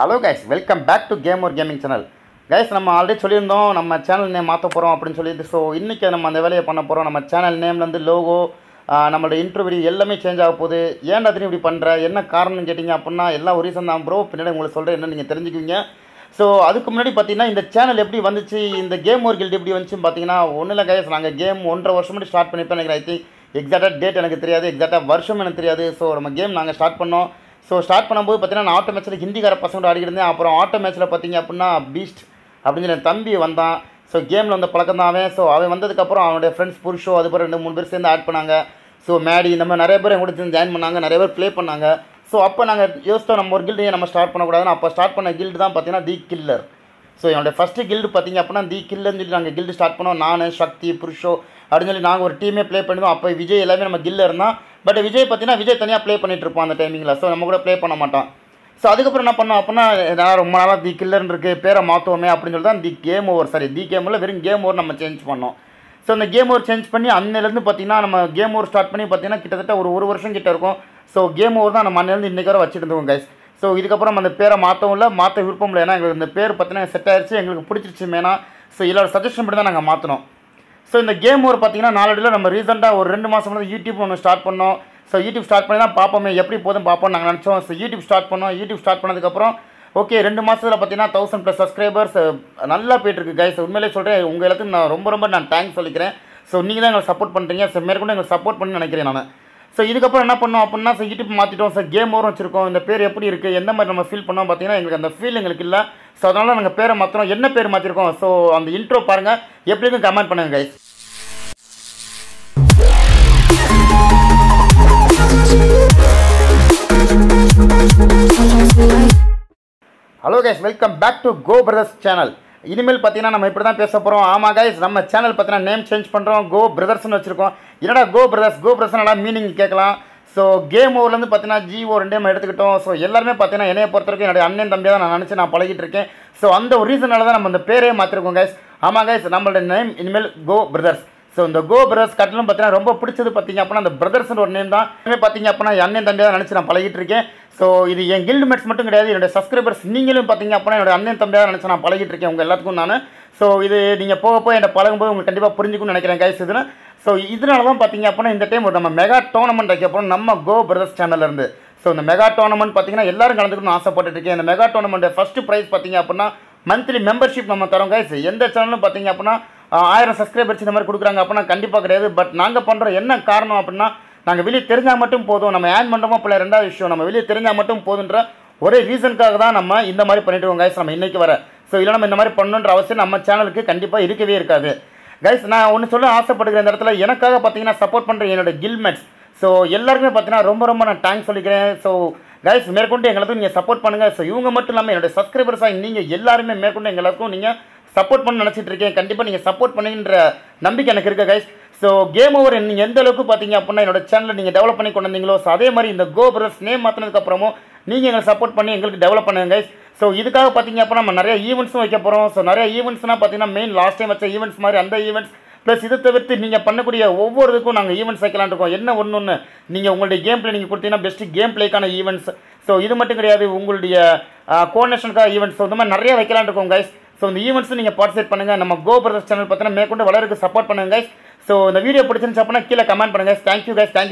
hello guys welcome back to game ஒரு gaming channel guys நம்ம already சொல்லியிருந்தோம் நம்ம சேனல் நேம் மாற்ற போகிறோம் அப்படின்னு சொல்லிட்டு ஸோ இன்றைக்கி நம்ம அந்த வேலையை பண்ண போகிறோம் நம்ம சேனல் நேம்லேருந்து லோகோ நம்மளோட இன்டர்வியூ எல்லாமே சேஞ்ச் ஆக போகுது ஏன்டா திரும்பி இப்படி பண்ணுற என்ன காரணம்னு கேட்டிங்க அப்படின்னா எல்லா ஒரு ரீசன் தான் ப்ரோ பின்னாடி உங்களுக்கு சொல்கிறேன் என்ன நீங்கள் தெரிஞ்சுக்குவீங்க ஸோ அதுக்கு முன்னாடி பார்த்தீங்கன்னா இந்த சேனல் எப்படி வந்துச்சு இந்த கேம் ஒரு கில்டு எப்படி வந்துச்சுன்னு பார்த்தீங்கன்னா ஒன்றும் இல்லை கைஸ் நாங்கள் கேம் ஒன்றரை வருஷம் முன்னாடி ஸ்டார்ட் பண்ணிப்பேன் எனக்கு ஐ திங்க் எக்ஸாக்டாக டேட் எனக்கு தெரியாது எக்ஸாக்டாக வருஷம் எனக்கு தெரியாது ஸோ நம்ம கேம் நாங்கள் ஸ்டார்ட் பண்ணோம் ஸோ ஸ்டார்ட் பண்ணும்போது பார்த்தீங்கன்னா நான் ஆட்டோ மேட்ச்சில் ஹிந்திக்கார பசங்களோட ஆடிக்கிட்டு இருந்தேன் அப்புறம் ஆட்டோ மேட்ச்சில் பார்த்தீங்க அப்படின்னா பீஸ்ட் அப்படின்னு சொல்லி தம்பி வந்தான் ஸோ கேமில் வந்த பழக்கம் தான் அவன் ஸோ அவன் வந்ததுக்கப்புறம் அவனுடைய ஃப்ரெண்ட்ஸ் புருஷோ அதுக்கப்புறம் ரெண்டு மூணு பேர் சேர்ந்து ஆட் பண்ணாங்க ஸோ மேடி இந்த மாதிரி நிறைய பேர் என் கூட ஜாயின் பண்ணாங்க நிறைய பேர் ப்ளே பண்ணாங்க ஸோ அப்போ நாங்கள் யோசித்தோம் நம்ம ஒரு கில்டையே நம்ம ஸ்டார்ட் பண்ணக்கூடாதுன்னு அப்போ ஸ்டார்ட் பண்ண கில்டு தான் பார்த்தீங்கன்னா தி கில்லர் ஸோ என்னோடய ஃபஸ்ட்டு கில்டு பார்த்தீங்க அப்படின்னா தி கில்லர்னு சொல்லி நாங்கள் கில்டு ஸ்டார்ட் பண்ணோம் நான் சக்தி புருஷோ அப்படின்னு சொல்லி நாங்கள் ஒரு டீமே ப்ளே பண்ணிடுவோம் அப்போ விஜய் எல்லாமே நம்ம கில்லர் இருந்தால் பட் விஜய் பார்த்தீங்கன்னா விஜய் தனியாக ப்ளே பண்ணிகிட்டு இருப்போம் அந்த டைமிங்கில் ஸோ நம்ம கூட ப்ளே பண்ண மாட்டோம் ஸோ அதுக்கப்புறம் என்ன பண்ணோம் அப்படின்னா எதாவது ரொம்ப நாளாக தி கில்லர்னு இருக்குது பேரை மாற்றுவோமே அப்படின்னு சொல்லி தான் the game over sorry the கேமில் வெறும் கேம் ஓவர் நம்ம சேஞ்ச் பண்ணோம் ஸோ அந்த கேம் ஓவர் சேஞ்ச் பண்ணி அன்னிலேருந்து பார்த்தீங்கன்னா நம்ம கேம் ஓவர் ஸ்டார்ட் பண்ணி பார்த்தீங்கன்னா கிட்டத்தட்ட ஒரு ஒரு வருஷம் கிட்ட இருக்கும் ஸோ கேம் ஓவர் தான் நம்ம அண்ணிலேருந்து இன்றைக்கி வர இருந்தோம் கைஸ் ஸோ இதுக்கப்புறம் அந்த பேரை மாற்றவும் இல்லை மாற்ற விருப்பம் இல்லை ஏன்னா எங்களுக்கு இந்த பேர் பார்த்தீங்கன்னா செட் ஆயிடுச்சு எங்களுக்கு பிடிச்சிருச்சு மேனா ஸோ இதோட சஜஷன் பண்ணி தான் நாங்கள் மாற்றினோம் ஸோ இந்த கேம் ஒரு பார்த்தீங்கன்னா நாளடியில் நம்ம ரீசெண்டாக ஒரு ரெண்டு மாதம் வந்து யூடியூப் ஒன்று ஸ்டார்ட் பண்ணோம் ஸோ யூடியூப் ஸ்டார்ட் பண்ணி தான் பார்ப்போமே எப்படி போதும் பார்ப்போம் நாங்கள் நினச்சோம் ஸோ யூடியூப் ஸ்டார்ட் பண்ணோம் யூடியூப் ஸ்டார்ட் பண்ணதுக்கப்புறம் ஓகே ரெண்டு மாதத்தில் பார்த்தீங்கன்னா தௌசண்ட் ப்ளஸ் சப்ஸ்கிரைபர்ஸ் நல்லா போயிட்டுருக்கு கைஸ் உண்மையிலே சொல்கிறேன் உங்கள் எல்லாத்துக்கும் நான் ரொம்ப ரொம்ப நான் தேங்க்ஸ் சொல்லிக்கிறேன் ஸோ நீங்கள் தான் எங்களை சப்போர்ட் பண்ணுறீங்க ஸோ மேற்கொண்டு எங்களை சப்போர்ட் பண்ணி நினைக்கிறேன் நான் ஸோ இதுக்கப்புறம் என்ன பண்ணோம் அப்படின்னா ஸோ யூடியூப் மாற்றிட்டோம் சார் கேம் ஓரம் வச்சிருக்கோம் இந்த பேர் எப்படி இருக்குது எந்த மாதிரி நம்ம ஃபீல் பண்ணோம் பார்த்தீங்கன்னா எங்களுக்கு அந்த ஃபீல் எங்களுக்கு இல்லை ஸோ அதனால் நாங்கள் பேரை மாற்றுறோம் என்ன பேர் மாற்றிருக்கோம் ஸோ அந்த இன்ட்ரோ பாருங்கள் எப்படி இருக்கும் கமெண்ட் பண்ணுங்க guys hello guys welcome back to go brothers channel இனிமேல் பார்த்தீங்கன்னா நம்ம இப்படி தான் பேச போகிறோம் ஆமாம் கைஸ் நம்ம சேனல் பார்த்தீங்கன்னா நேம் சேஞ்ச் பண்ணுறோம் கோ பிரதர்ஸ்னு வச்சுருக்கோம் என்னடா கோ பிரதர்ஸ் கோ நல்லா மீனிங் கேட்கலாம் ஸோ கேம் ஓவர்லேருந்து பார்த்தீங்கன்னா ஜிஓ ரெண்டே எடுத்துக்கிட்டோம் ஸோ எல்லாருமே பார்த்தீங்கன்னா என்னைய பொறுத்த வரைக்கும் என்னுடைய அண்ணன் தம்பியாக தான் நான் நினச்சி நான் பழகிட்டு இருக்கேன் ஸோ அந்த ஒரு ரீசனால தான் நம்ம அந்த பேரே மாற்றிருக்கோம் கைஸ் ஆமாம் கைஸ் நம்மளோட நேம் இனிமேல் கோ பிரதர்ஸ் ஸோ இந்த கோ பிரதர்ஸ் கட்டணம் பார்த்தீங்கன்னா ரொம்ப பிடிச்சது பார்த்தீங்க அப்படின்னா அந்த பிரதர்ஸ்னு ஒரு நேம் தான் பார்த்தீங்க அப்படின்னா அண்ணன் தம்பி தான் நினச்சி நான் பழகிட்டு இருக்கேன் ஸோ இது என் கில்டு மேட்ஸ் மட்டும் கிடையாது என்னோட சஸ்கிரைபர்ஸ் நீங்களும் பார்த்தீங்க அப்படின்னா என்னோட அண்ணன் தம்பியாக நினச்சி நான் பழகிட்டு இருக்கேன் உங்கள் எல்லாத்துக்கும் நான் ஸோ இது நீங்கள் போக போய் என்னை பழகும்போது உங்களுக்கு கண்டிப்பாக புரிஞ்சுக்கணும்னு நினைக்கிறேன் கைஸ் இதுன்னு ஸோ இதனால தான் பார்த்தீங்க அப்படின்னா இந்த டைம் நம்ம மெகா டோர்னமெண்ட் வைக்க நம்ம கோ பிரதர்ஸ் சேனல்லேருந்து ஸோ இந்த மெகா டோர்னமெண்ட் பார்த்தீங்கன்னா எல்லாரும் கலந்துக்கணும்னு ஆசைப்பட்டுருக்கேன் இந்த மெகா டோர்னமெண்ட் ஃபஸ்ட்டு ப்ரைஸ் பார்த்தீங்க அப்படின்னா மந்த்லி மெம்பர்ஷிப் நம்ம தரோம் கைஸ் எந்த சேனலும் பார்த்தீங்க அப்படின்னா ஆயிரம் சப்ஸ்கிரைபர்ஸ் இந்த மாதிரி கொடுக்குறாங்க அப்படின்னா கண்டிப்பாக கிடையாது பட் நாங்கள் பண்ணுற என்ன காரணம் அப்படின்னா நாங்கள் வெளியே தெரிஞ்சால் மட்டும் போதும் நம்ம ஏன் பண்ணுறோமோ பிள்ளை ரெண்டாவது விஷயம் நம்ம வெளியே தெரிஞ்சால் மட்டும் போதுன்ற ஒரே ரீசனுக்காக தான் நம்ம இந்த மாதிரி பண்ணிட்டு கைஸ் நம்ம இன்றைக்கி வர ஸோ இல்லை நம்ம இந்த மாதிரி பண்ணணுன்ற அவசியம் நம்ம சேனலுக்கு கண்டிப்பாக இருக்கவே இருக்காது கைஸ் நான் ஒன்று சொல்ல ஆசைப்படுகிற இந்த இடத்துல எனக்காக பார்த்தீங்கன்னா சப்போர்ட் பண்ணுற என்னோட கில்மெட்ஸ் ஸோ எல்லாருக்குமே பார்த்தீங்கன்னா ரொம்ப ரொம்ப நான் தேங்க்ஸ் சொல்லிக்கிறேன் ஸோ கைஸ் மேற்கொண்டு எங்களுக்கும் நீங்கள் சப்போர்ட் பண்ணுங்கள் ஸோ இவங்க மட்டும் இல்லாமல் என்னுடைய சப்ஸ்கிரைபர்ஸாக நீங்கள் எல்லாருமே மேற்கொண்டு எங்களுக்கும் நீங்கள் சப்போர்ட் பண்ண நினச்சிட்டு இருக்கேன் கண்டிப்பாக நீங்கள் சப்போர்ட் பண்ணுங்கிற நம்பிக்கை எனக்கு இருக்க கைஸ் ஸோ கேம் ஓவர் நீங்கள் எந்த அளவுக்கு பார்த்தீங்க அப்படின்னா என்னோட சேனலை நீங்கள் டெவலப் பண்ணி கொண்டு வந்தீங்களோ ஸோ அதே மாதிரி இந்த கோ நேம் மாற்றினதுக்கப்புறமும் நீங்கள் எங்களை சப்போர்ட் பண்ணி எங்களுக்கு டெவலப் பண்ணுங்க கைஸ் ஸோ இதுக்காக பார்த்தீங்க அப்படின்னா நம்ம நிறைய ஈவெண்ட்ஸும் வைக்க போகிறோம் ஸோ நிறைய ஈவெண்ட்ஸ்னால் பார்த்தீங்கன்னா மெயின் லாஸ்ட் டைம் வச்ச ஈவெண்ட்ஸ் மாதிரி அந்த ஈவெண்ட்ஸ் ப்ளஸ் இதை தவிர்த்து நீங்கள் பண்ணக்கூடிய ஒவ்வொரு இதுக்கும் நாங்கள் ஈவெண்ட்ஸ் வைக்கலான் இருக்கோம் என்ன ஒன்று ஒன்று நீங்கள் உங்களுடைய கேம் பிளே நீங்கள் கொடுத்தீங்கன்னா பெஸ்ட்டு கேம் பிளேக்கான ஈவெண்ட்ஸ் ஸோ இது மட்டும் கிடையாது உங்களுடைய கோஆர்டினேஷனுக்காக ஈவெண்ட்ஸ் இந்த மாதிரி நிறைய வைக்கலான் இருக்கோம் கைஸ் ஸோ இந்த ஈவெண்ட்ஸ் நீங்கள் பார்ட்டிசேட் பண்ணுங்கள் நம்ம கோ பிரதர்ஸ் சேனல் பார்த்தீங்கன்னா மேற்கொண்டு வளருக்கு சப்போர்ட் பண்ணுங்கள் ஸோ இந்த வீடியோ பிடிச்சிருந்துச்சு அப்படின்னா கீழே கமெண்ட் பண்ணுங்கள் தேங்க்யூ கைஸ் தேங்க்யூ